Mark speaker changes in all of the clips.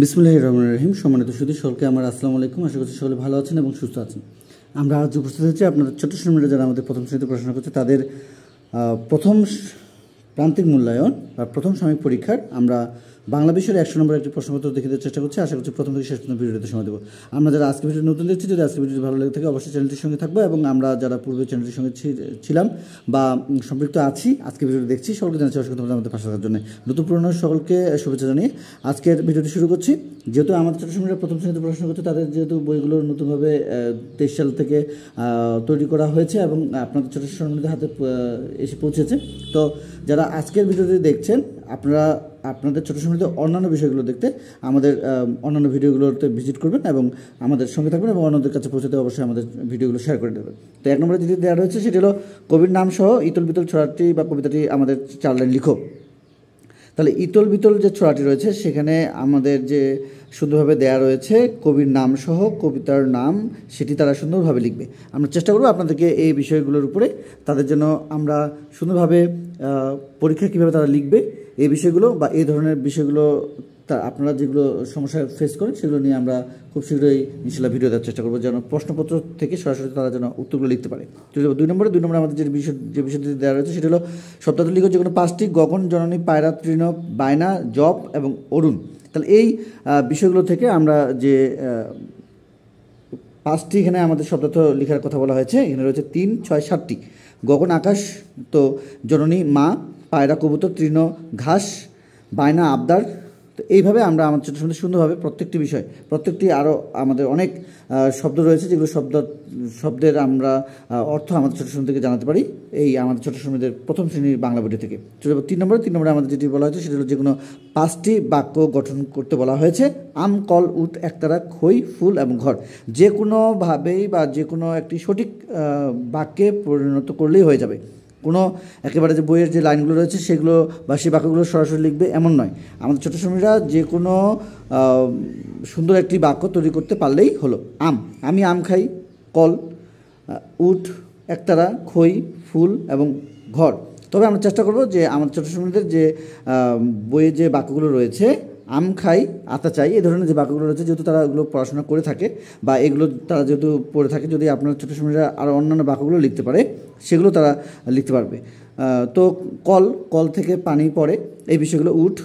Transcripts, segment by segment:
Speaker 1: বিসমুল্লাহ রহমান রহিম সম্মানিত সুদী সকলকে আমার আসসালামু আলাইকুম আশা করছি সকলে ভালো আছেন এবং সুস্থ আছেন আমরা আজ উপস্থিত হচ্ছি আপনাদের ছোট শ্রমিকরা যারা আমাদের প্রথম শ্রেণীতে পড়াশোনা করছে তাদের প্রথম প্রান্তিক মূল্যায়ন বা প্রথম সাময়িক পরীক্ষার আমরা বাংলা একশো নম্বর একটি প্রশ্নপত্র দেখে দেওয়ার চেষ্টা করছি আশা করছি প্রথম থেকে শেষ পর্যন্ত ভিডিওতে সময় দেবো আমরা যারা আজকে ভিডিও নতুন দেখছি যদি আজকে ভিডিওটি ভালো লেগে থাকে অবশ্যই চ্যানেলটির সঙ্গে থাকবো এবং আমরা যারা পূর্বে চ্যানেলটির সঙ্গে ছিলাম বা সম্পৃক্ত আছি আজকে ভিডিওটি দেখছি সকলকে জানাচ্ছি অসংখ্য ধন্যবাদ আমাদের পাশে থাকার জন্য নতুন পুরনো সকলকে শুভেচ্ছা জানিয়ে আজকের ভিডিওটি শুরু করছি যেহেতু আমাদের ছোটো সময় প্রথম শ্রেণীতে পড়াশোনা করছে তাদের যেহেতু বইগুলো নতুনভাবে তেইশ সাল থেকে তৈরি করা হয়েছে এবং আপনাদের ছোটো সময় হাতে এসে পৌঁছেছে তো যারা আজকের ভিডিওটি দেখছেন আপনারা আপনাদের ছোটো সময় অন্যান্য বিষয়গুলো দেখতে আমাদের অন্যান্য ভিডিওগুলোতে ভিজিট করবেন এবং আমাদের সঙ্গে থাকবেন এবং অন্যদের কাছে পৌঁছাতে অবশ্যই আমাদের ভিডিওগুলো শেয়ার করে দেবেন তো এক নম্বরে যেটি দেওয়া রয়েছে সেটি হলো কবির নাম সহ ইতল বিতল ছড়াটি বা কবিতাটি আমাদের চার লিখো তাহলে ইতল বিতল যে ছড়াটি রয়েছে সেখানে আমাদের যে সুন্দরভাবে দেয়া রয়েছে কবির নাম সহ কবিতার নাম সেটি তারা সুন্দরভাবে লিখবে আমরা চেষ্টা করব আপনাদেরকে এই বিষয়গুলোর উপরে তাদের জন্য আমরা সুন্দরভাবে পরীক্ষা কীভাবে তারা লিখবে এই বিষয়গুলো বা এই ধরনের বিষয়গুলো তা আপনারা যেগুলো সমস্যা ফেস করেন সেগুলো নিয়ে আমরা খুব শীঘ্রই ইনশাল্লাহ ভিডিও দেওয়ার চেষ্টা করবো যেন প্রশ্নপত্র থেকে সরাসরি তারা যেন উত্তরগুলো লিখতে পারে দুই নম্বরে দুই নম্বরে আমাদের যে বিষয় যে বিষয়টি দেওয়া রয়েছে সেটা হলো সপ্তাহতলিক যে কোনো পাঁচটি গগন জননী পায়রা তৃণ বায়না জব এবং অরুণ তাহলে এই বিষয়গুলো থেকে আমরা যে পাঁচটি এখানে আমাদের শব্দার্থ লেখার কথা বলা হয়েছে এখানে রয়েছে তিন ছয় সাতটি গগন আকাশ তো জননী মা পায়রা কবুতর তৃণ ঘাস বায়না আবদার তো এইভাবে আমরা আমার ছোটো সুন্দর সুন্দরভাবে প্রত্যেকটি বিষয় প্রত্যেকটি আরও আমাদের অনেক শব্দ রয়েছে যেগুলো শব্দ শব্দের আমরা অর্থ আমাদের ছোটো সুন্দরকে জানাতে পারি এই আমাদের ছোটো সুন্দরদের প্রথম শ্রেণীর বাংলা বইটি থেকে ছোটো তিন নম্বরে তিন নম্বরে আমাদের যেটি বলা হয়েছে সেটা হলো যে কোনো পাঁচটি বাক্য গঠন করতে বলা হয়েছে আম কল উট একতারা খই ফুল এবং ঘর যে কোনোভাবেই বা যে কোনো একটি সঠিক বাক্যে পরিণত করলেই হয়ে যাবে কোনো একেবারে যে বইয়ের যে লাইনগুলো রয়েছে সেগুলো বা সেই বাক্যগুলো সরাসরি লিখবে এমন নয় আমাদের ছোটো সময়রা যে কোনো সুন্দর একটি বাক্য তৈরি করতে পারলেই হলো আম আমি আম খাই কল উঠ একতারা খই ফুল এবং ঘর তবে আমরা চেষ্টা করব যে আমাদের ছোটো সময়দের যে বইয়ে যে বাক্যগুলো রয়েছে আম খাই আতা চাই এই ধরনের যে বাক্যগুলো রয়েছে যেহেতু তারা এগুলো পড়াশোনা করে থাকে বা এগুলো তারা যেহেতু পড়ে থাকে যদি আপনার ছোটো সময়রা আরও অন্যান্য বাক্যগুলো লিখতে পারে সেগুলো তারা লিখতে পারবে তো কল কল থেকে পানি পড়ে এই বিষয়গুলো উঠ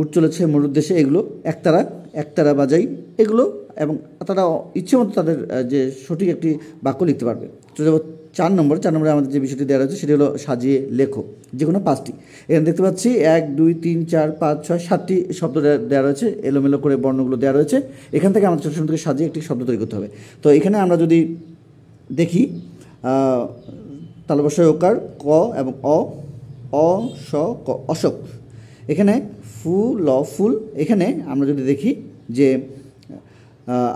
Speaker 1: উঠ চলেছে উদ্দেশ্যে এগুলো একতারা একতারা বাজাই এগুলো এবং তারা ইচ্ছে মতো তাদের যে সঠিক একটি বাক্য লিখতে পারবে তো চার নম্বর চার নম্বরে আমাদের যে বিষয়টি দেওয়া রয়েছে সেটি হলো সাজিয়ে লেখো যে কোনো পাঁচটি এখানে দেখতে পাচ্ছি এক দুই তিন চার পাঁচ ছয় সাতটি শব্দ দেওয়া রয়েছে এলোমেলো করে বর্ণগুলো দেওয়া রয়েছে এখান থেকে আমাদের ছোটো থেকে সাজিয়ে একটি শব্দ তৈরি করতে হবে তো এখানে আমরা যদি দেখি তালবসায় ওকার ক এবং অ অ স ক অশোক এখানে ফু ল ফুল এখানে আমরা যদি দেখি যে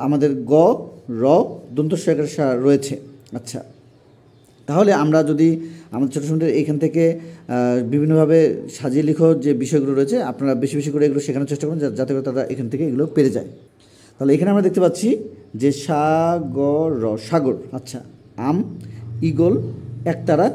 Speaker 1: আমাদের গ র সা রয়েছে আচ্ছা তাহলে আমরা যদি আমাদের ছোটো ছোটো এখান থেকে বিভিন্নভাবে সাজিয়ে লিখো যে বিষয়গুলো রয়েছে আপনারা বেশি বেশি করে এগুলো শেখানোর চেষ্টা করুন যাতে করে তারা এখান থেকে এগুলো পেরে যায় তাহলে এখানে আমরা দেখতে পাচ্ছি যে সাগর সাগর আচ্ছা আম ইগল একতারা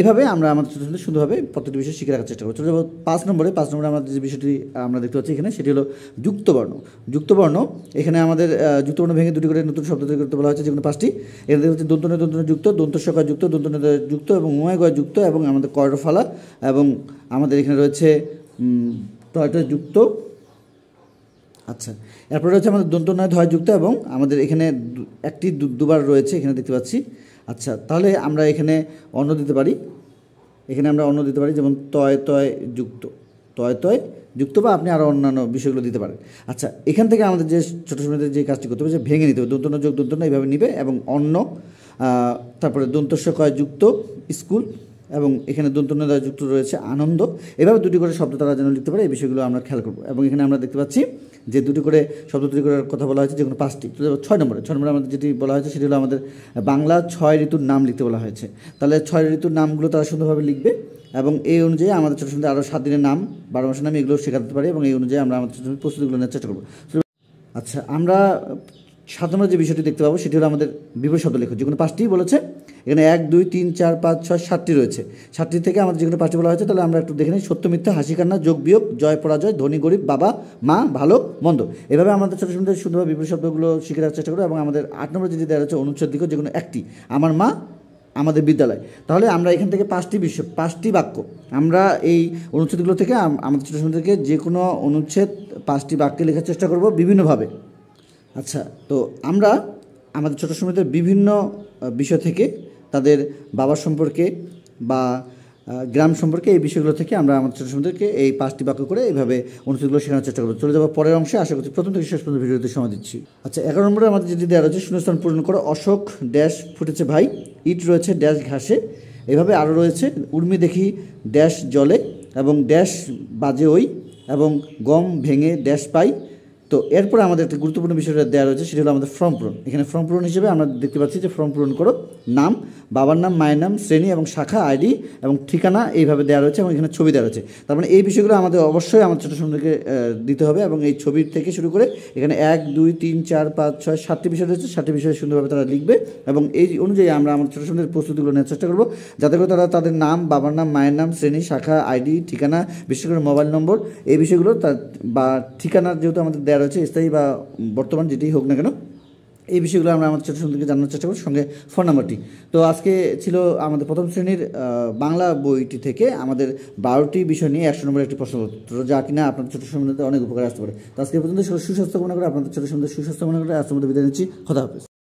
Speaker 1: এভাবে আমরা আমাদের ছোটো ছোটো সুন্দরভাবে প্রত্যেকটি বিষয় শিখে রাখার চেষ্টা করবো ছোটো পাঁচ নম্বরে পাঁচ নম্বরে আমাদের যে বিষয়টি আমরা দেখতে পাচ্ছি এখানে সেটি হলো যুক্তবর্ণ যুক্তবর্ণ এখানে আমাদের যুক্তবর্ণ ভেঙে দুটি করে নতুন শব্দ তৈরি করতে বলা হয়েছে যেগুলো পাঁচটি এখানে দেখতে পাচ্ছি দন্তনে দন্তনে যুক্ত দন্ত শখা যুক্ত দন্তন যুক্ত এবং উমায়গয় যুক্ত এবং আমাদের কয়রফালা এবং আমাদের এখানে রয়েছে টয়টা যুক্ত আচ্ছা এরপরে রয়েছে আমাদের দন্তনয় ধয় যুক্ত এবং আমাদের এখানে একটি দুবার রয়েছে এখানে দেখতে পাচ্ছি আচ্ছা তাহলে আমরা এখানে অন্য দিতে পারি এখানে আমরা অন্য দিতে পারি যেমন তয় তয় যুক্ত তয় তয় যুক্ত বা আপনি আরও অন্যান্য বিষয়গুলো দিতে পারেন আচ্ছা এখান থেকে আমাদের যে ছোটো সময়দের যে কাজটি করতে হবে যে ভেঙে নিতে হবে দন্তন্য যোগ দন্তন্য এইভাবে নিবে এবং অন্য তারপরে দন্তস্বকয় যুক্ত স্কুল এবং এখানে দন্তন্য দ্বারা যুক্ত রয়েছে আনন্দ এভাবে দুটি করে শব্দ তারা যেন লিখতে পারে এই বিষয়গুলো আমরা খেয়াল করবো এবং এখানে আমরা দেখতে পাচ্ছি যে দুটি করে শব্দ তৈরি করার কথা বলা হয়েছে যেগুলো পাঁচটি ছয় নম্বরে ছয় নম্বরে আমাদের যেটি বলা হয়েছে সেটি হলো আমাদের বাংলা ছয় ঋতুর নাম লিখতে বলা হয়েছে তাহলে ছয় ঋতুর নামগুলো তারা সুন্দরভাবে লিখবে এবং এই অনুযায়ী আমাদের ছোটো সুন্দর আরও সাত দিনের নাম বারো মাসের নাম এগুলো শেখাতে পারি এবং এই অনুযায়ী আমরা আমাদের ছোটো প্রস্তুতিগুলো নেওয়ার চেষ্টা করবো আচ্ছা আমরা সাত যে বিষয়টি দেখতে পাবো সেটি হলো আমাদের বিপরীত শব্দ লেখক যে কোনো পাঁচটি বলেছে এখানে এক দুই তিন চার পাঁচ ছয় সাতটি রয়েছে সাতটি থেকে আমাদের যেগুলো পাঁচটি বলা হয়েছে তাহলে আমরা একটু দেখে নিই সত্য মিথ্যা হাসি কান্না যোগ বিয়োগ জয় পরাজয় ধনী গরিব বাবা মা ভালো মন্দ এভাবে আমাদের ছোটো সুন্দর সুন্দরভাবে বিপুল শব্দগুলো শিখে রাখার চেষ্টা করবো এবং আমাদের আট নম্বর যেটি দেওয়া হচ্ছে অনুচ্ছেদ দিকে যে কোনো একটি আমার মা আমাদের বিদ্যালয় তাহলে আমরা এখান থেকে পাঁচটি বিশ্ব পাঁচটি বাক্য আমরা এই অনুচ্ছেদগুলো থেকে আমাদের ছোটো সুন্দরকে যে কোনো অনুচ্ছেদ পাঁচটি বাক্যে লেখার চেষ্টা করব বিভিন্নভাবে আচ্ছা তো আমরা আমাদের ছোটো সময়তে বিভিন্ন বিষয় থেকে তাদের বাবা সম্পর্কে বা গ্রাম সম্পর্কে এই বিষয়গুলো থেকে আমরা আমার ছোটো সম্পর্কে এই পাঁচটি বাক্য করে এইভাবে অনুষ্ঠানগুলো শেখানোর চেষ্টা করবো চলে যাওয়ার পরের অংশে আশা করছি প্রথম থেকে শেষ পর্যন্ত ভিডিওতে সময় দিচ্ছি আচ্ছা এগারো নম্বরে আমাদের যেটি দেওয়া রয়েছে শূন্যস্থান পূরণ করো অশোক ড্যাশ ফুটেছে ভাই ইট রয়েছে ড্যাশ ঘাসে এভাবে আরও রয়েছে উর্মি দেখি ড্যাশ জলে এবং ড্যাশ বাজে ওই এবং গম ভেঙে ড্যাশ পাই তো এরপরে আমাদের একটা গুরুত্বপূর্ণ বিষয়টা দেওয়া রয়েছে সেটি হলো আমাদের ফর্ম পূরণ এখানে ফর্ম পূরণ হিসেবে আমরা দেখতে পাচ্ছি যে ফর্ম পূরণ করো নাম বাবার নাম মায়ের নাম শ্রেণী এবং শাখা আইডি এবং ঠিকানা এইভাবে দেওয়া রয়েছে এবং এখানে ছবি দেওয়া রয়েছে তার মানে এই বিষয়গুলো আমাদের অবশ্যই আমার ছোটো সন্তানকে দিতে হবে এবং এই ছবির থেকে শুরু করে এখানে এক দুই তিন চার পাঁচ ছয় সাতটি বিষয় রয়েছে সাতটি বিষয় সুন্দরভাবে তারা লিখবে এবং এই অনুযায়ী আমরা আমার ছোটো সন্তানের প্রস্তুতিগুলো নেওয়ার চেষ্টা করবো যাতে করে তারা তাদের নাম বাবার নাম মায়ের নাম শ্রেণী শাখা আইডি ঠিকানা বিশেষ করে মোবাইল নম্বর এই বিষয়গুলো তার বা ঠিকানা যেহেতু আমাদের দেওয়া রয়েছে স্থায়ী বা বর্তমান যেটি হোক না কেন এই বিষয়গুলো আমরা আমাদের ছাত্র সন্তানকে জানানোর চেষ্টা করি সঙ্গে ফোন নাম্বারটি তো আজকে ছিল আমাদের প্রথম শ্রেণীর বাংলা বইটি থেকে আমাদের বারোটি বিষয় নিয়ে একশো নম্বরের একটি প্রশ্নপত্র যা কিনা আপনার ছোটো সন্তানদের অনেক উপকার আসতে পারে তো আজকে পর্যন্ত সুস্বাস্থ্য মনে করে আপনাদের ছোটো সন্তানদের সুস্বাস্থ্য মনে করে মধ্যে বিদায় নিচ্ছি খোদা হাফেজ